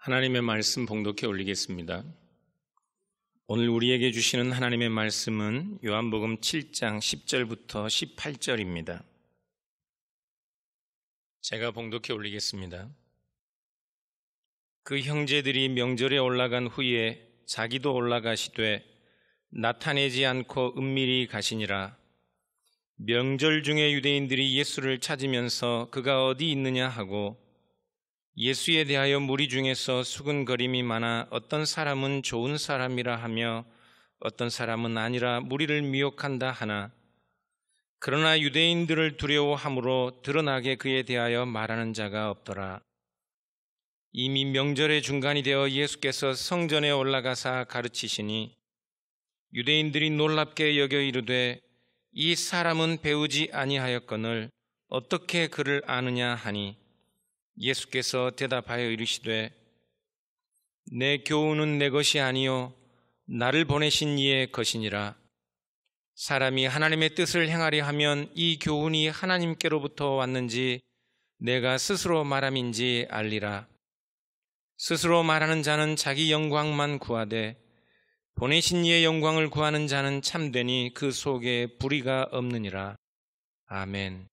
하나님의 말씀 봉독해 올리겠습니다. 오늘 우리에게 주시는 하나님의 말씀은 요한복음 7장 10절부터 18절입니다. 제가 봉독해 올리겠습니다. 그 형제들이 명절에 올라간 후에 자기도 올라가시되 나타내지 않고 은밀히 가시니라. 명절 중에 유대인들이 예수를 찾으면서 그가 어디 있느냐 하고 예수에 대하여 무리 중에서 수근거림이 많아 어떤 사람은 좋은 사람이라 하며 어떤 사람은 아니라 무리를 미혹한다 하나 그러나 유대인들을 두려워함으로 드러나게 그에 대하여 말하는 자가 없더라. 이미 명절의 중간이 되어 예수께서 성전에 올라가사 가르치시니 유대인들이 놀랍게 여겨 이르되 이 사람은 배우지 아니하였거늘 어떻게 그를 아느냐 하니 예수께서 대답하여 이르시되 내 교훈은 내 것이 아니요 나를 보내신 이의 것이니라 사람이 하나님의 뜻을 행하리 하면 이 교훈이 하나님께로부터 왔는지 내가 스스로 말함인지 알리라 스스로 말하는 자는 자기 영광만 구하되 보내신 이의 영광을 구하는 자는 참되니 그 속에 불의가 없느니라 아멘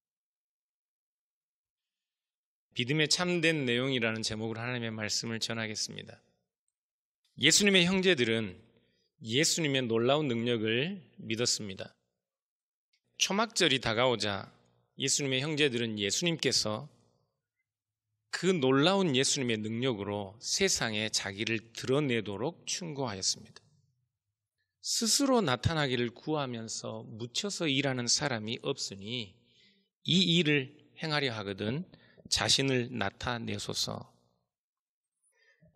믿음의 참된 내용이라는 제목으로 하나님의 말씀을 전하겠습니다. 예수님의 형제들은 예수님의 놀라운 능력을 믿었습니다. 초막절이 다가오자 예수님의 형제들은 예수님께서 그 놀라운 예수님의 능력으로 세상에 자기를 드러내도록 충고하였습니다. 스스로 나타나기를 구하면서 묻혀서 일하는 사람이 없으니 이 일을 행하려 하거든 자신을 나타내소서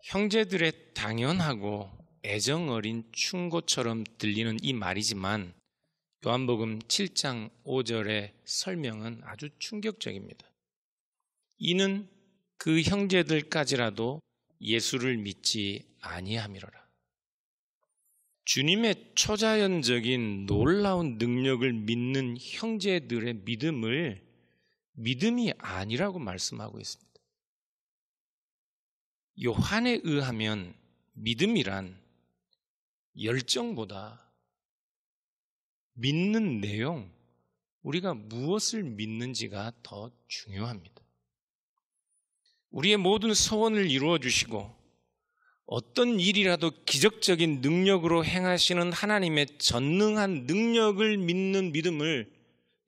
형제들의 당연하고 애정 어린 충고처럼 들리는 이 말이지만 요한복음 7장 5절의 설명은 아주 충격적입니다. 이는 그 형제들까지라도 예수를 믿지 아니함이로라. 주님의 초자연적인 놀라운 능력을 믿는 형제들의 믿음을 믿음이 아니라고 말씀하고 있습니다. 요한에 의하면 믿음이란 열정보다 믿는 내용, 우리가 무엇을 믿는지가 더 중요합니다. 우리의 모든 소원을 이루어 주시고 어떤 일이라도 기적적인 능력으로 행하시는 하나님의 전능한 능력을 믿는 믿음을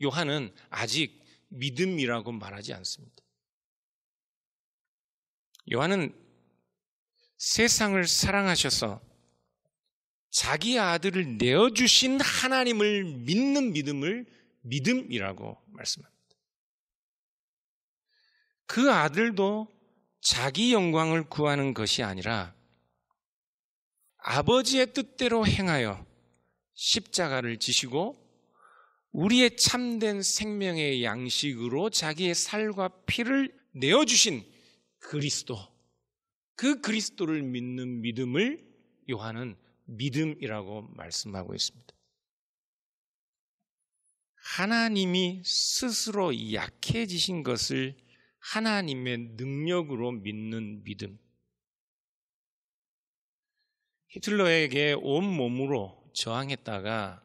요한은 아직 믿음이라고 말하지 않습니다. 요한은 세상을 사랑하셔서 자기 아들을 내어주신 하나님을 믿는 믿음을 믿음이라고 말씀합니다. 그 아들도 자기 영광을 구하는 것이 아니라 아버지의 뜻대로 행하여 십자가를 지시고 우리의 참된 생명의 양식으로 자기의 살과 피를 내어주신 그리스도. 그 그리스도를 믿는 믿음을 요한은 믿음이라고 말씀하고 있습니다. 하나님이 스스로 약해지신 것을 하나님의 능력으로 믿는 믿음. 히틀러에게 온 몸으로 저항했다가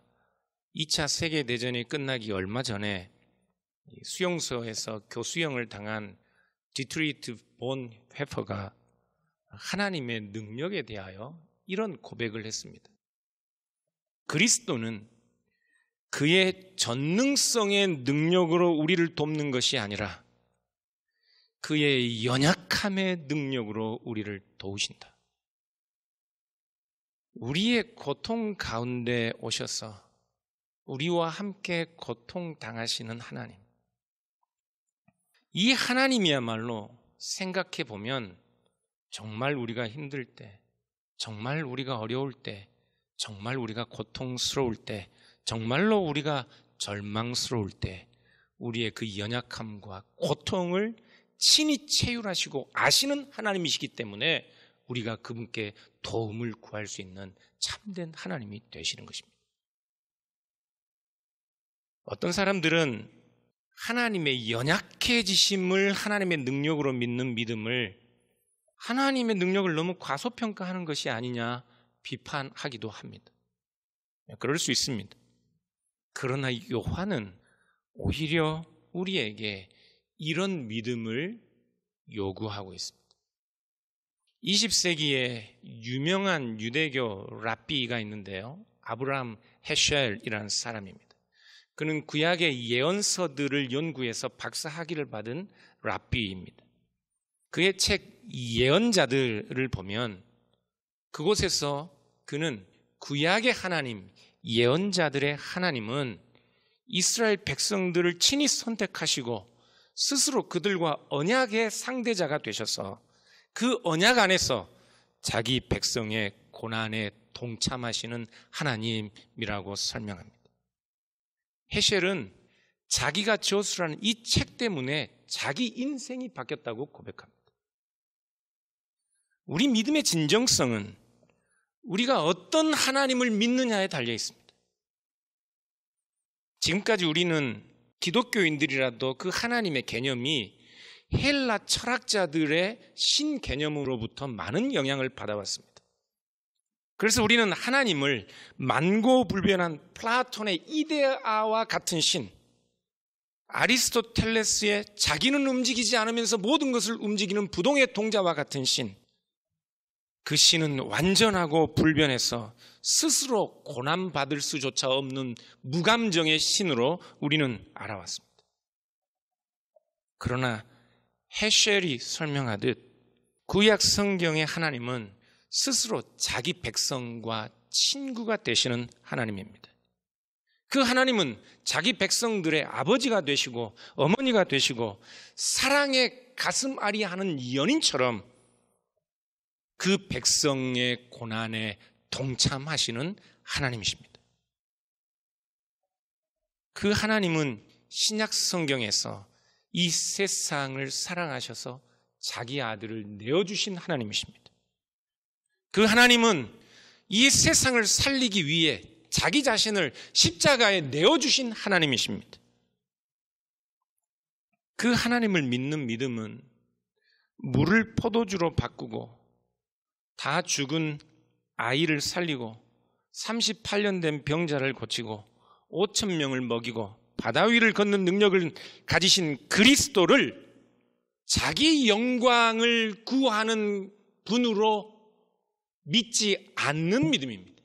2차 세계대전이 끝나기 얼마 전에 수용소에서 교수형을 당한 디트리트 본페퍼가 하나님의 능력에 대하여 이런 고백을 했습니다. 그리스도는 그의 전능성의 능력으로 우리를 돕는 것이 아니라 그의 연약함의 능력으로 우리를 도우신다. 우리의 고통 가운데 오셔서 우리와 함께 고통당하시는 하나님. 이 하나님이야말로 생각해 보면 정말 우리가 힘들 때, 정말 우리가 어려울 때, 정말 우리가 고통스러울 때, 정말로 우리가 절망스러울 때, 우리의 그 연약함과 고통을 친히 체휼하시고 아시는 하나님이시기 때문에 우리가 그분께 도움을 구할 수 있는 참된 하나님이 되시는 것입니다. 어떤 사람들은 하나님의 연약해지심을 하나님의 능력으로 믿는 믿음을 하나님의 능력을 너무 과소평가하는 것이 아니냐 비판하기도 합니다. 그럴 수 있습니다. 그러나 요한은 오히려 우리에게 이런 믿음을 요구하고 있습니다. 20세기에 유명한 유대교 랍비가 있는데요. 아브라함헤셸이라는 사람입니다. 그는 구약의 예언서들을 연구해서 박사 학위를 받은 랍비입니다. 그의 책 예언자들을 보면 그곳에서 그는 구약의 하나님, 예언자들의 하나님은 이스라엘 백성들을 친히 선택하시고 스스로 그들과 언약의 상대자가 되셔서 그 언약 안에서 자기 백성의 고난에 동참하시는 하나님이라고 설명합니다. 헤셸은 자기가 저술하는 이 책 때문에 자기 인생이 바뀌었다고 고백합니다. 우리 믿음의 진정성은 우리가 어떤 하나님을 믿느냐에 달려 있습니다. 지금까지 우리는 기독교인들이라도 그 하나님의 개념이 헬라 철학자들의 신개념으로부터 많은 영향을 받아왔습니다. 그래서 우리는 하나님을 만고불변한 플라톤의 이데아와 같은 신, 아리스토텔레스의 자기는 움직이지 않으면서 모든 것을 움직이는 부동의 동자와 같은 신, 그 신은 완전하고 불변해서 스스로 고난받을 수조차 없는 무감정의 신으로 우리는 알아왔습니다. 그러나 해셸이 설명하듯 구약 성경의 하나님은 스스로 자기 백성과 친구가 되시는 하나님입니다. 그 하나님은 자기 백성들의 아버지가 되시고 어머니가 되시고 사랑의 가슴 아리 하는 연인처럼 그 백성의 고난에 동참하시는 하나님이십니다. 그 하나님은 신약 성경에서 이 세상을 사랑하셔서 자기 아들을 내어주신 하나님이십니다. 그 하나님은 이 세상을 살리기 위해 자기 자신을 십자가에 내어주신 하나님이십니다. 그 하나님을 믿는 믿음은 물을 포도주로 바꾸고 다 죽은 아이를 살리고 38년 된 병자를 고치고 5천 명을 먹이고 바다 위를 걷는 능력을 가지신 그리스도를 자기 영광을 구하는 분으로 믿지 않는 믿음입니다.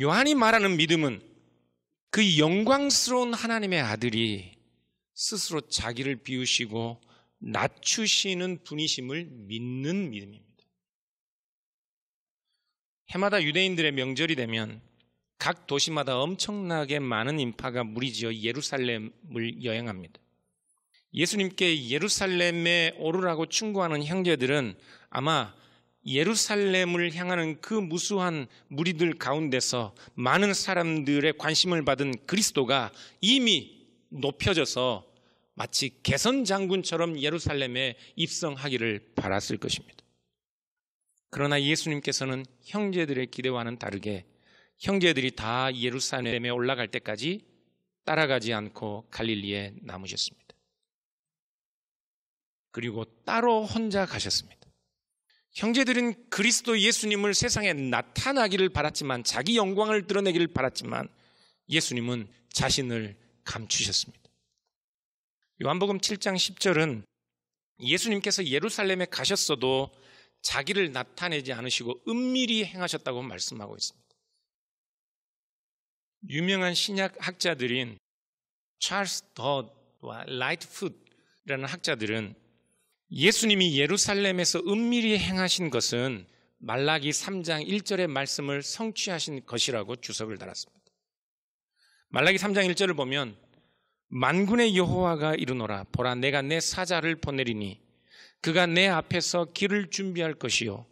요한이 말하는 믿음은 그 영광스러운 하나님의 아들이 스스로 자기를 비우시고 낮추시는 분이심을 믿는 믿음입니다. 해마다 유대인들의 명절이 되면 각 도시마다 엄청나게 많은 인파가 무리지어 예루살렘을 여행합니다. 예수님께 예루살렘에 오르라고 충고하는 형제들은 아마 예루살렘을 향하는 그 무수한 무리들 가운데서 많은 사람들의 관심을 받은 그리스도가 이미 높여져서 마치 개선 장군처럼 예루살렘에 입성하기를 바랐을 것입니다. 그러나 예수님께서는 형제들의 기대와는 다르게 형제들이 다 예루살렘에 올라갈 때까지 따라가지 않고 갈릴리에 남으셨습니다. 그리고 따로 혼자 가셨습니다. 형제들은 그리스도 예수님을 세상에 나타나기를 바랐지만 자기 영광을 드러내기를 바랐지만 예수님은 자신을 감추셨습니다. 요한복음 7장 10절은 예수님께서 예루살렘에 가셨어도 자기를 나타내지 않으시고 은밀히 행하셨다고 말씀하고 있습니다. 유명한 신약 학자들인 찰스 더와 라이트풋이라는 학자들은 예수님이 예루살렘에서 은밀히 행하신 것은 말라기 3장 1절의 말씀을 성취하신 것이라고 주석을 달았습니다. 말라기 3장 1절을 보면 만군의 여호와가 이르노라 보라 내가 내 사자를 보내리니 그가 내 앞에서 길을 준비할 것이요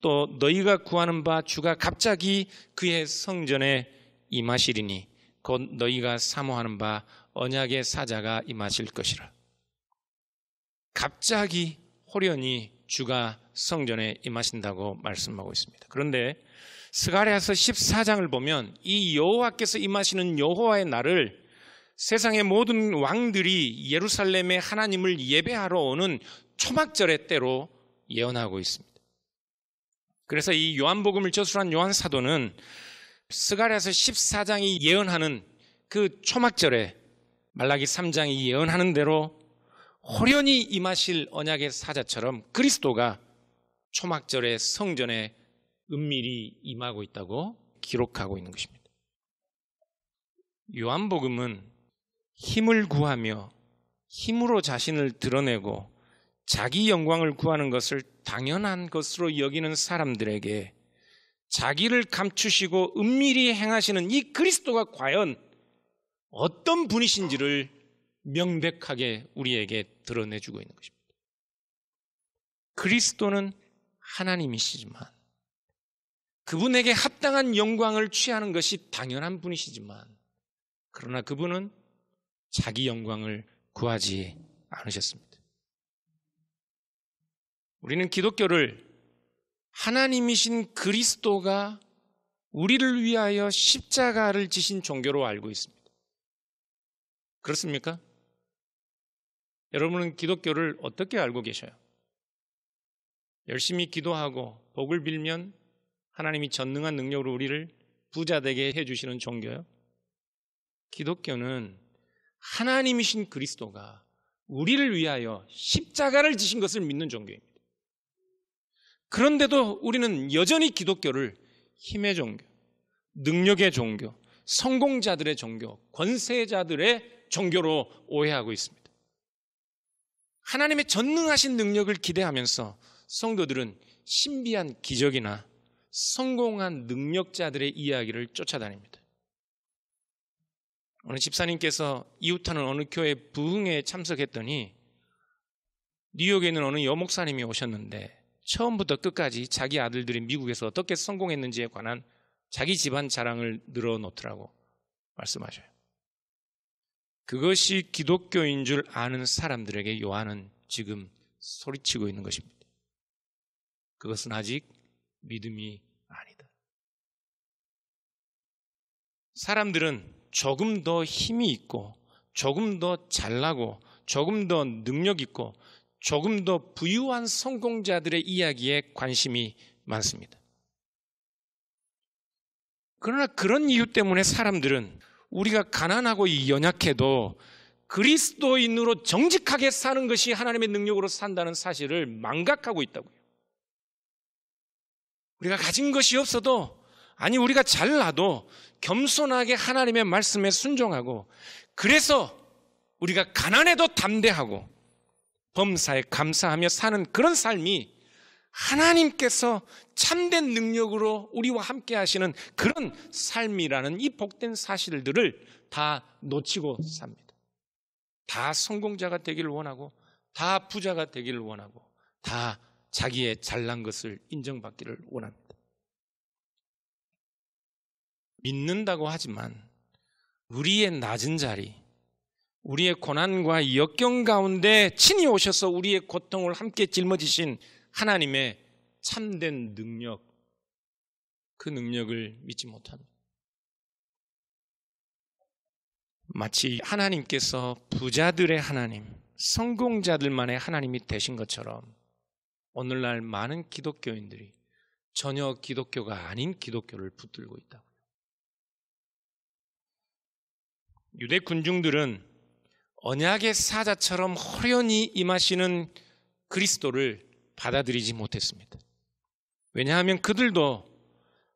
또 너희가 구하는 바 주가 갑자기 그의 성전에 임하시리니 곧 너희가 사모하는 바 언약의 사자가 임하실 것이라 갑자기 호련히 주가 성전에 임하신다고 말씀하고 있습니다. 그런데 스가랴서 14장을 보면 이 여호와께서 임하시는 여호와의 날을 세상의 모든 왕들이 예루살렘의 하나님을 예배하러 오는 초막절의 때로 예언하고 있습니다. 그래서 이 요한복음을 저술한 요한 사도는 스가랴서 14장이 예언하는 그 초막절에 말라기 3장이 예언하는 대로 호련히 임하실 언약의 사자처럼 그리스도가 초막절의 성전에 은밀히 임하고 있다고 기록하고 있는 것입니다. 요한복음은 힘을 구하며 힘으로 자신을 드러내고 자기 영광을 구하는 것을 당연한 것으로 여기는 사람들에게 자기를 감추시고 은밀히 행하시는 이 그리스도가 과연 어떤 분이신지를 명백하게 우리에게 드러내주고 있는 것입니다. 그리스도는 하나님이시지만 그분에게 합당한 영광을 취하는 것이 당연한 분이시지만 그러나 그분은 자기 영광을 구하지 않으셨습니다. 우리는 기독교를 하나님이신 그리스도가 우리를 위하여 십자가를 지신 종교로 알고 있습니다. 그렇습니까? 여러분은 기독교를 어떻게 알고 계셔요? 열심히 기도하고 복을 빌면 하나님이 전능한 능력으로 우리를 부자되게 해주시는 종교요? 기독교는 하나님이신 그리스도가 우리를 위하여 십자가를 지신 것을 믿는 종교입니다. 그런데도 우리는 여전히 기독교를 힘의 종교, 능력의 종교, 성공자들의 종교, 권세자들의 종교로 오해하고 있습니다. 하나님의 전능하신 능력을 기대하면서 성도들은 신비한 기적이나 성공한 능력자들의 이야기를 쫓아다닙니다. 어느 집사님께서 이웃하는 어느 교회 부흥에 참석했더니 뉴욕에 있는 어느 여목사님이 오셨는데 처음부터 끝까지 자기 아들들이 미국에서 어떻게 성공했는지에 관한 자기 집안 자랑을 늘어놓더라고 말씀하셔요. 그것이 기독교인 줄 아는 사람들에게 요한은 지금 소리치고 있는 것입니다. 그것은 아직 믿음이 아니다. 사람들은 조금 더 힘이 있고, 조금 더 잘나고, 조금 더 능력 있고, 조금 더 부유한 성공자들의 이야기에 관심이 많습니다. 그러나 그런 이유 때문에 사람들은 우리가 가난하고 연약해도 그리스도인으로 정직하게 사는 것이 하나님의 능력으로 산다는 사실을 망각하고 있다고요. 우리가 가진 것이 없어도 아니 우리가 잘나도 겸손하게 하나님의 말씀에 순종하고 그래서 우리가 가난해도 담대하고 범사에 감사하며 사는 그런 삶이 하나님께서 참된 능력으로 우리와 함께 하시는 그런 삶이라는 이 복된 사실들을 다 놓치고 삽니다. 다 성공자가 되기를 원하고, 다 부자가 되기를 원하고, 다 자기의 잘난 것을 인정받기를 원합니다. 믿는다고 하지만, 우리의 낮은 자리, 우리의 고난과 역경 가운데 친히 오셔서 우리의 고통을 함께 짊어지신 하나님의 참된 능력, 그 능력을 믿지 못합니다. 마치 하나님께서 부자들의 하나님, 성공자들만의 하나님이 되신 것처럼 오늘날 많은 기독교인들이 전혀 기독교가 아닌 기독교를 붙들고 있다고요. 유대 군중들은 언약의 사자처럼 허련히 임하시는 그리스도를 받아들이지 못했습니다. 왜냐하면 그들도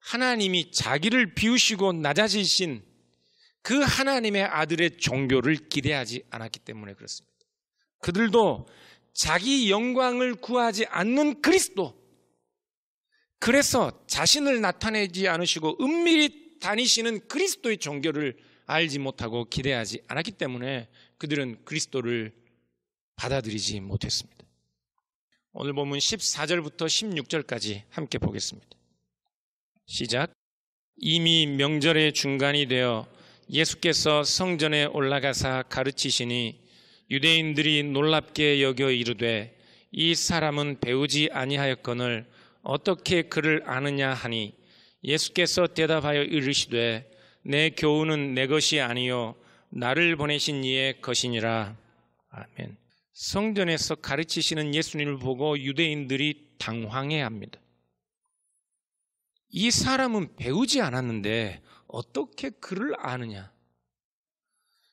하나님이 자기를 비우시고 낮아지신 그 하나님의 아들의 종교를 기대하지 않았기 때문에 그렇습니다. 그들도 자기 영광을 구하지 않는 그리스도. 그래서 자신을 나타내지 않으시고 은밀히 다니시는 그리스도의 종교를 알지 못하고 기대하지 않았기 때문에 그들은 그리스도를 받아들이지 못했습니다. 오늘 본문 14절부터 16절까지 함께 보겠습니다. 시작. 이미 명절의 중간이 되어 예수께서 성전에 올라가사 가르치시니 유대인들이 놀랍게 여겨 이르되 이 사람은 배우지 아니하였거늘 어떻게 그를 아느냐 하니 예수께서 대답하여 이르시되 내 교훈은 내 것이 아니요 나를 보내신 이의 것이니라 아멘. 성전에서 가르치시는 예수님을 보고 유대인들이 당황해 합니다. 이 사람은 배우지 않았는데 어떻게 그를 아느냐?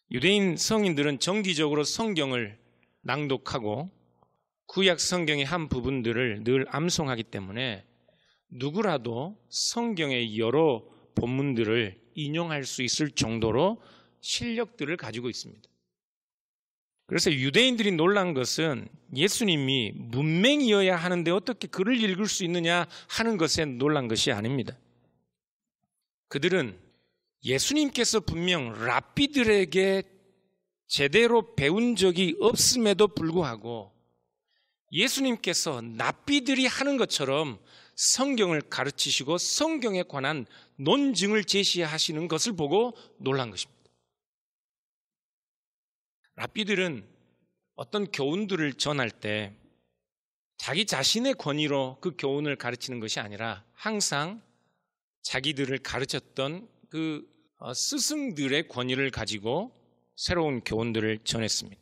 유대인 성인들은 정기적으로 성경을 낭독하고 구약 성경의 한 부분들을 늘 암송하기 때문에 누구라도 성경의 여러 본문들을 인용할 수 있을 정도로 실력들을 가지고 있습니다. 그래서 유대인들이 놀란 것은 예수님이 문맹이어야 하는데 어떻게 글을 읽을 수 있느냐 하는 것에 놀란 것이 아닙니다. 그들은 예수님께서 분명 랍비들에게 제대로 배운 적이 없음에도 불구하고 예수님께서 납비들이 하는 것처럼 성경을 가르치시고 성경에 관한 논증을 제시하시는 것을 보고 놀란 것입니다. 랍비들은 어떤 교훈들을 전할 때 자기 자신의 권위로 그 교훈을 가르치는 것이 아니라 항상 자기들을 가르쳤던 그 어, 스승들의 권위를 가지고 새로운 교훈들을 전했습니다.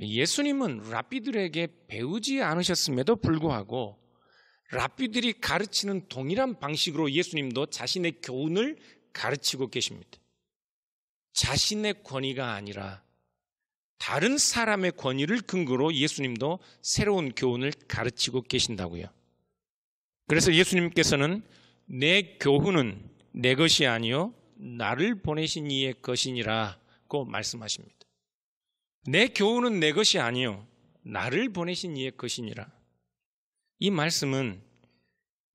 예수님은 랍비들에게 배우지 않으셨음에도 불구하고 랍비들이 가르치는 동일한 방식으로 예수님도 자신의 교훈을 가르치고 계십니다. 자신의 권위가 아니라 다른 사람의 권위를 근거로 예수님도 새로운 교훈을 가르치고 계신다고요. 그래서 예수님께서는 내 교훈은 내 것이 아니요 나를 보내신 이의 것이니라고 말씀하십니다. 내 교훈은 내 것이 아니요 나를 보내신 이의 것이니라. 이 말씀은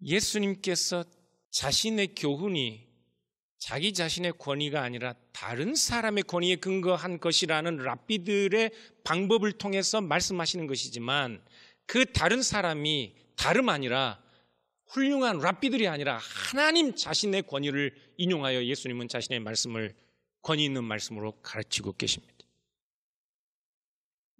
예수님께서 자신의 교훈이 자기 자신의 권위가 아니라 다른 사람의 권위에 근거한 것이라는 랍비들의 방법을 통해서 말씀하시는 것이지만 그 다른 사람이 다름 아니라 훌륭한 랍비들이 아니라 하나님 자신의 권위를 인용하여 예수님은 자신의 말씀을 권위 있는 말씀으로 가르치고 계십니다.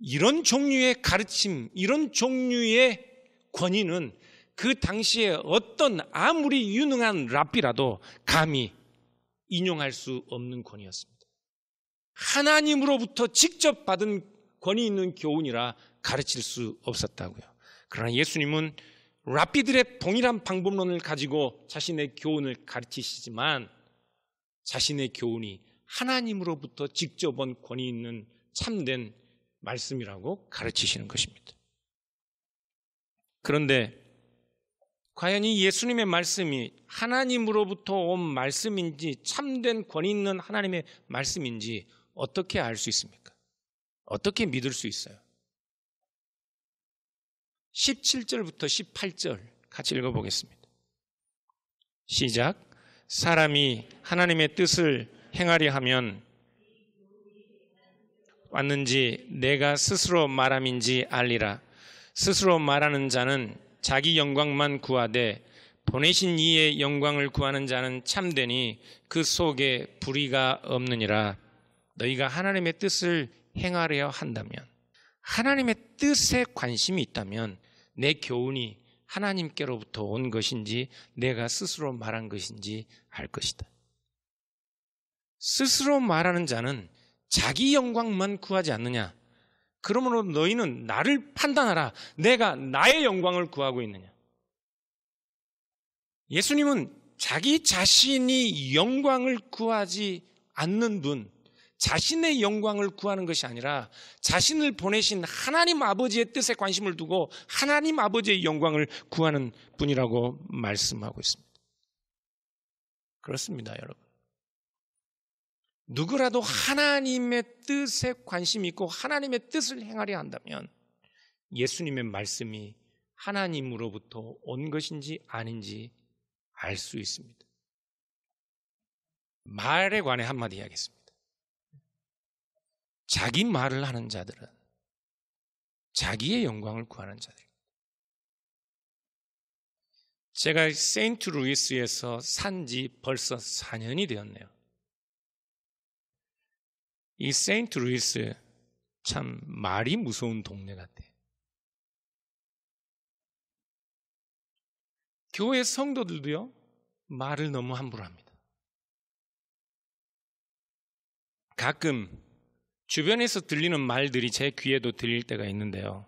이런 종류의 가르침, 이런 종류의 권위는 그 당시에 어떤 아무리 유능한 랍비라도 감히 인용할 수 없는 권위였습니다. 하나님으로부터 직접 받은 권위 있는 교훈이라 가르칠 수 없었다고요. 그러나 예수님은 라피들의 동일한 방법론을 가지고 자신의 교훈을 가르치시지만 자신의 교훈이 하나님으로부터 직접 온 권위 있는 참된 말씀이라고 가르치시는 것입니다. 그런데 과연 이 예수님의 말씀이 하나님으로부터 온 말씀인지 참된 권위 있는 하나님의 말씀인지 어떻게 알 수 있습니까? 어떻게 믿을 수 있어요? 17절부터 18절 같이 읽어보겠습니다. 시작. 사람이 하나님의 뜻을 행하려 하면 왔는지 내가 스스로 말함인지 알리라. 스스로 말하는 자는 자기 영광만 구하되 보내신 이의 영광을 구하는 자는 참되니 그 속에 불의가 없느니라. 너희가 하나님의 뜻을 행하려 한다면 하나님의 뜻에 관심이 있다면 내 교훈이 하나님께로부터 온 것인지 내가 스스로 말한 것인지 알 것이다. 스스로 말하는 자는 자기 영광만 구하지 않느냐? 그러므로 너희는 나를 판단하라. 내가 나의 영광을 구하고 있느냐. 예수님은 자기 자신이 영광을 구하지 않는 분, 자신의 영광을 구하는 것이 아니라 자신을 보내신 하나님 아버지의 뜻에 관심을 두고 하나님 아버지의 영광을 구하는 분이라고 말씀하고 있습니다. 그렇습니다, 여러분. 누구라도 하나님의 뜻에 관심 있고 하나님의 뜻을 행하려 한다면 예수님의 말씀이 하나님으로부터 온 것인지 아닌지 알 수 있습니다. 말에 관해 한마디 하겠습니다. 자기 말을 하는 자들은 자기의 영광을 구하는 자들입니다. 제가 세인트 루이스에서 산 지 벌써 4년이 되었네요. 이 세인트 루이스 참 말이 무서운 동네 같아. 교회 성도들도요, 말을 너무 함부로 합니다. 가끔 주변에서 들리는 말들이 제 귀에도 들릴 때가 있는데요.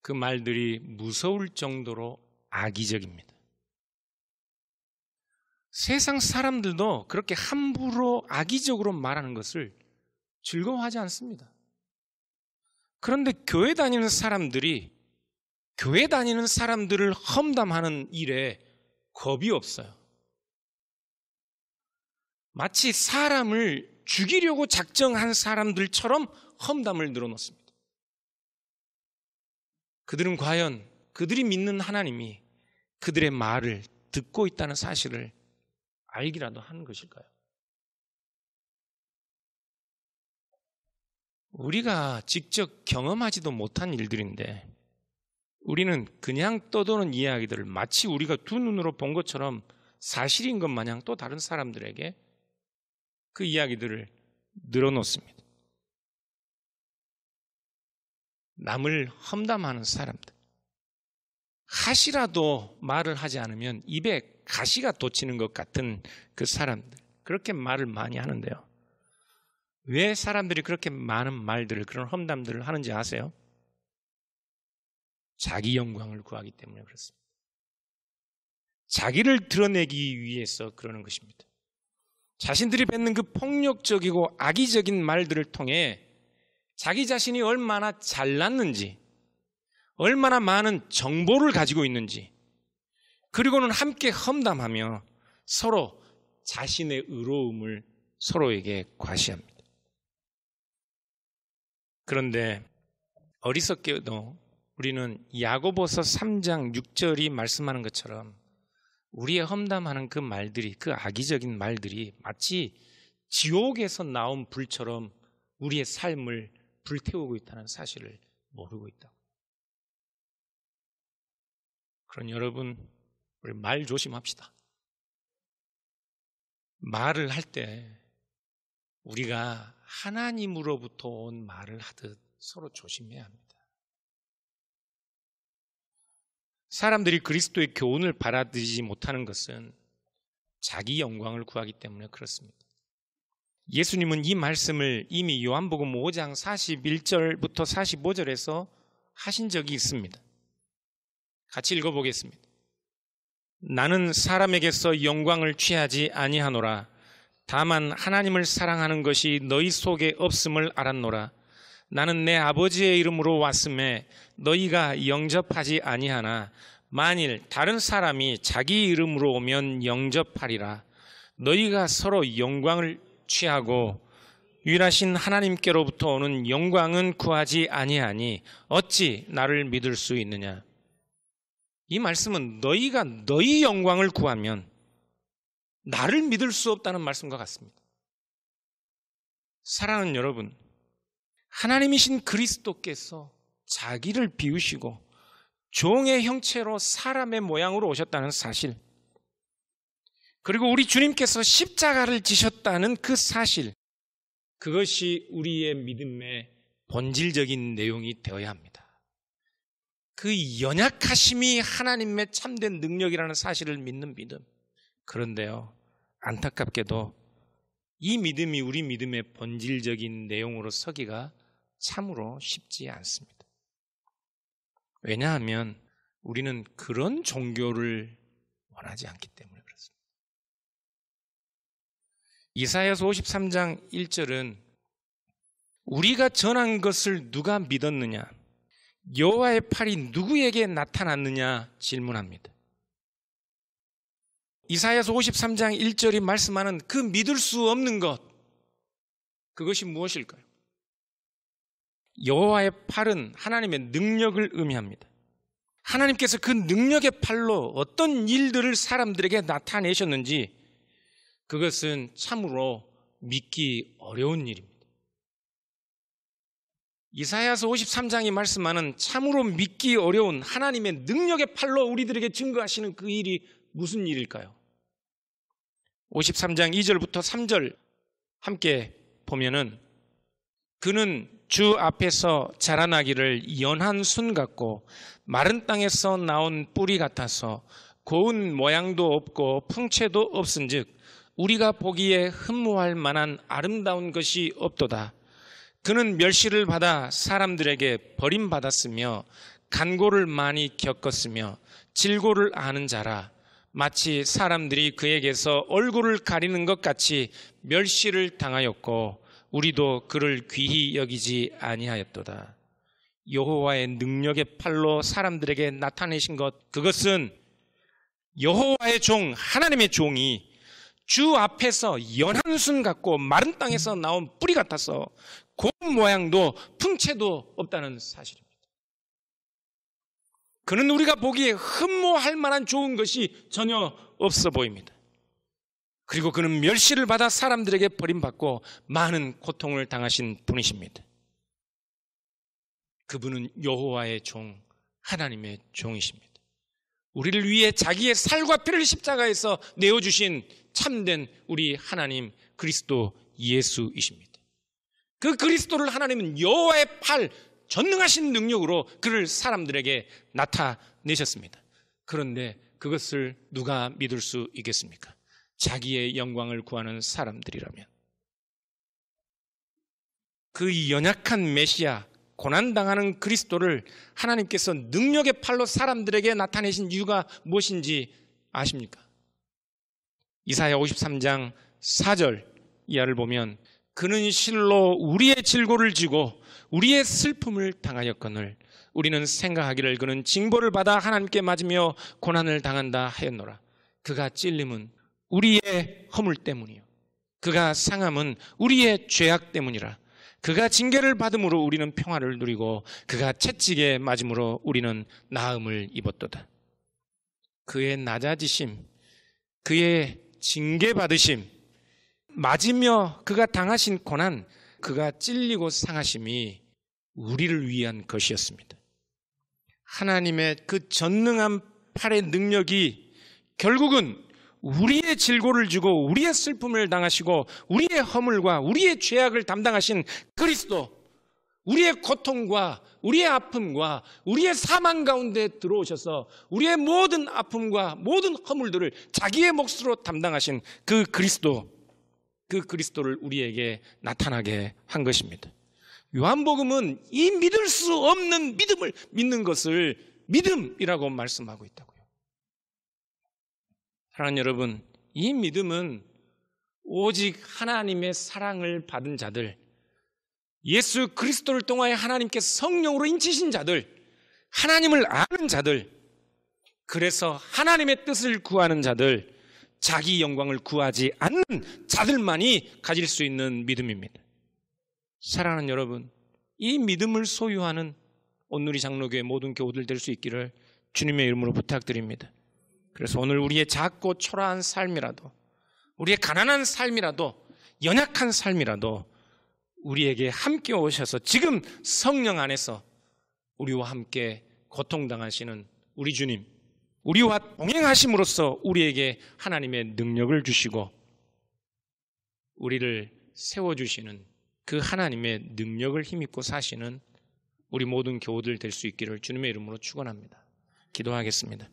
그 말들이 무서울 정도로 악의적입니다. 세상 사람들도 그렇게 함부로 악의적으로 말하는 것을 즐거워하지 않습니다. 그런데 교회 다니는 사람들이 교회 다니는 사람들을 험담하는 일에 겁이 없어요. 마치 사람을 죽이려고 작정한 사람들처럼 험담을 늘어놓습니다. 그들은 과연 그들이 믿는 하나님이 그들의 말을 듣고 있다는 사실을 알기라도 하는 것일까요? 우리가 직접 경험하지도 못한 일들인데 우리는 그냥 떠도는 이야기들을 마치 우리가 두 눈으로 본 것처럼 사실인 것 마냥 또 다른 사람들에게 그 이야기들을 늘어놓습니다. 남을 험담하는 사람들. 하시라도 말을 하지 않으면 입에 가시가 돋치는 것 같은 그 사람들. 그렇게 말을 많이 하는데요. 왜 사람들이 그렇게 많은 말들을 그런 험담들을 하는지 아세요? 자기 영광을 구하기 때문에 그렇습니다. 자기를 드러내기 위해서 그러는 것입니다. 자신들이 뱉는 그 폭력적이고 악의적인 말들을 통해 자기 자신이 얼마나 잘났는지, 얼마나 많은 정보를 가지고 있는지, 그리고는 함께 험담하며 서로 자신의 의로움을 서로에게 과시합니다. 그런데 어리석게도 우리는 야고보서 3장 6절이 말씀하는 것처럼 우리의 험담하는 그 말들이 그 악의적인 말들이 마치 지옥에서 나온 불처럼 우리의 삶을 불태우고 있다는 사실을 모르고 있다. 그럼 여러분 우리 말 조심합시다. 말을 할 때 우리가 하나님으로부터 온 말을 하듯 서로 조심해야 합니다. 사람들이 그리스도의 교훈을 받아들이지 못하는 것은 자기 영광을 구하기 때문에 그렇습니다. 예수님은 이 말씀을 이미 요한복음 5장 41절부터 45절에서 하신 적이 있습니다. 같이 읽어보겠습니다. 나는 사람에게서 영광을 취하지 아니하노라. 다만 하나님을 사랑하는 것이 너희 속에 없음을 알았노라. 나는 내 아버지의 이름으로 왔음에 너희가 영접하지 아니하나 만일 다른 사람이 자기 이름으로 오면 영접하리라. 너희가 서로 영광을 취하고 유일하신 하나님께로부터 오는 영광은 구하지 아니하니 어찌 나를 믿을 수 있느냐. 이 말씀은 너희가 너희 영광을 구하면 나를 믿을 수 없다는 말씀과 같습니다. 사랑하는 여러분, 하나님이신 그리스도께서 자기를 비우시고 종의 형체로 사람의 모양으로 오셨다는 사실, 그리고 우리 주님께서 십자가를 지셨다는 그 사실, 그것이 우리의 믿음의 본질적인 내용이 되어야 합니다. 그 연약하심이 하나님의 참된 능력이라는 사실을 믿는 믿음. 그런데요, 안타깝게도 이 믿음이 우리 믿음의 본질적인 내용으로 서기가 참으로 쉽지 않습니다. 왜냐하면 우리는 그런 종교를 원하지 않기 때문에 그렇습니다. 이사야서 53장 1절은 우리가 전한 것을 누가 믿었느냐? 여호와의 팔이 누구에게 나타났느냐 질문합니다. 이사야서 53장 1절이 말씀하는 그 믿을 수 없는 것 그것이 무엇일까요? 여호와의 팔은 하나님의 능력을 의미합니다. 하나님께서 그 능력의 팔로 어떤 일들을 사람들에게 나타내셨는지 그것은 참으로 믿기 어려운 일입니다. 이사야서 53장이 말씀하는 참으로 믿기 어려운 하나님의 능력의 팔로 우리들에게 증거하시는 그 일이 무슨 일일까요? 53장 2절부터 3절 함께 보면은 그는 주 앞에서 자라나기를 연한 순 같고 마른 땅에서 나온 뿌리 같아서 고운 모양도 없고 풍채도 없은즉 우리가 보기에 흠모할 만한 아름다운 것이 없도다. 그는 멸시를 받아 사람들에게 버림받았으며 간고를 많이 겪었으며 질고를 아는 자라 마치 사람들이 그에게서 얼굴을 가리는 것 같이 멸시를 당하였고 우리도 그를 귀히 여기지 아니하였도다. 여호와의 능력의 팔로 사람들에게 나타내신 것 그것은 여호와의 종 하나님의 종이 주 앞에서 연한순 같고 마른 땅에서 나온 뿌리 같아서 곧 모양도 풍채도 없다는 사실입니다. 그는 우리가 보기에 흠모할 만한 좋은 것이 전혀 없어 보입니다. 그리고 그는 멸시를 받아 사람들에게 버림받고 많은 고통을 당하신 분이십니다. 그분은 여호와의 종, 하나님의 종이십니다. 우리를 위해 자기의 살과 피를 십자가에서 내어주신 참된 우리 하나님 그리스도 예수이십니다. 그 그리스도를 하나님은 여호와의 팔, 전능하신 능력으로 그를 사람들에게 나타내셨습니다. 그런데 그것을 누가 믿을 수 있겠습니까? 자기의 영광을 구하는 사람들이라면. 그 연약한 메시아, 고난당하는 그리스도를 하나님께서 능력의 팔로 사람들에게 나타내신 이유가 무엇인지 아십니까? 이사야 53장 4절 이하를 보면 그는 실로 우리의 질고를 지고 우리의 슬픔을 당하였거늘 우리는 생각하기를 그는 징벌을 받아 하나님께 맞으며 고난을 당한다 하였노라. 그가 찔림은 우리의 허물 때문이요. 그가 상함은 우리의 죄악 때문이라. 그가 징계를 받음으로 우리는 평화를 누리고 그가 채찍에 맞음으로 우리는 나음을 입었도다. 그의 낮아지심, 그의 징계받으심, 맞으며 그가 당하신 고난, 그가 찔리고 상하심이 우리를 위한 것이었습니다. 하나님의 그 전능한 팔의 능력이 결국은 우리의 질고를 주고 우리의 슬픔을 당하시고 우리의 허물과 우리의 죄악을 담당하신 그리스도 우리의 고통과 우리의 아픔과 우리의 사망 가운데 들어오셔서 우리의 모든 아픔과 모든 허물들을 자기의 몫으로 담당하신 그 그리스도 그 그리스도를 우리에게 나타나게 한 것입니다. 요한복음은 이 믿을 수 없는 믿음을 믿는 것을 믿음이라고 말씀하고 있다고요. 사랑하는 여러분, 이 믿음은 오직 하나님의 사랑을 받은 자들, 예수 그리스도를 통하여 하나님께 성령으로 인치신 자들, 하나님을 아는 자들, 그래서 하나님의 뜻을 구하는 자들, 자기 영광을 구하지 않는 자들만이 가질 수 있는 믿음입니다. 사랑하는 여러분, 이 믿음을 소유하는 온누리 장로교의 모든 교우들 될 수 있기를 주님의 이름으로 부탁드립니다. 그래서 오늘 우리의 작고 초라한 삶이라도 우리의 가난한 삶이라도 연약한 삶이라도 우리에게 함께 오셔서 지금 성령 안에서 우리와 함께 고통당하시는 우리 주님, 우리와 동행하심으로써 우리에게 하나님의 능력을 주시고 우리를 세워주시는 그 하나님의 능력을 힘입고 사시는 우리 모든 교우들 될 수 있기를 주님의 이름으로 축원합니다. 기도하겠습니다.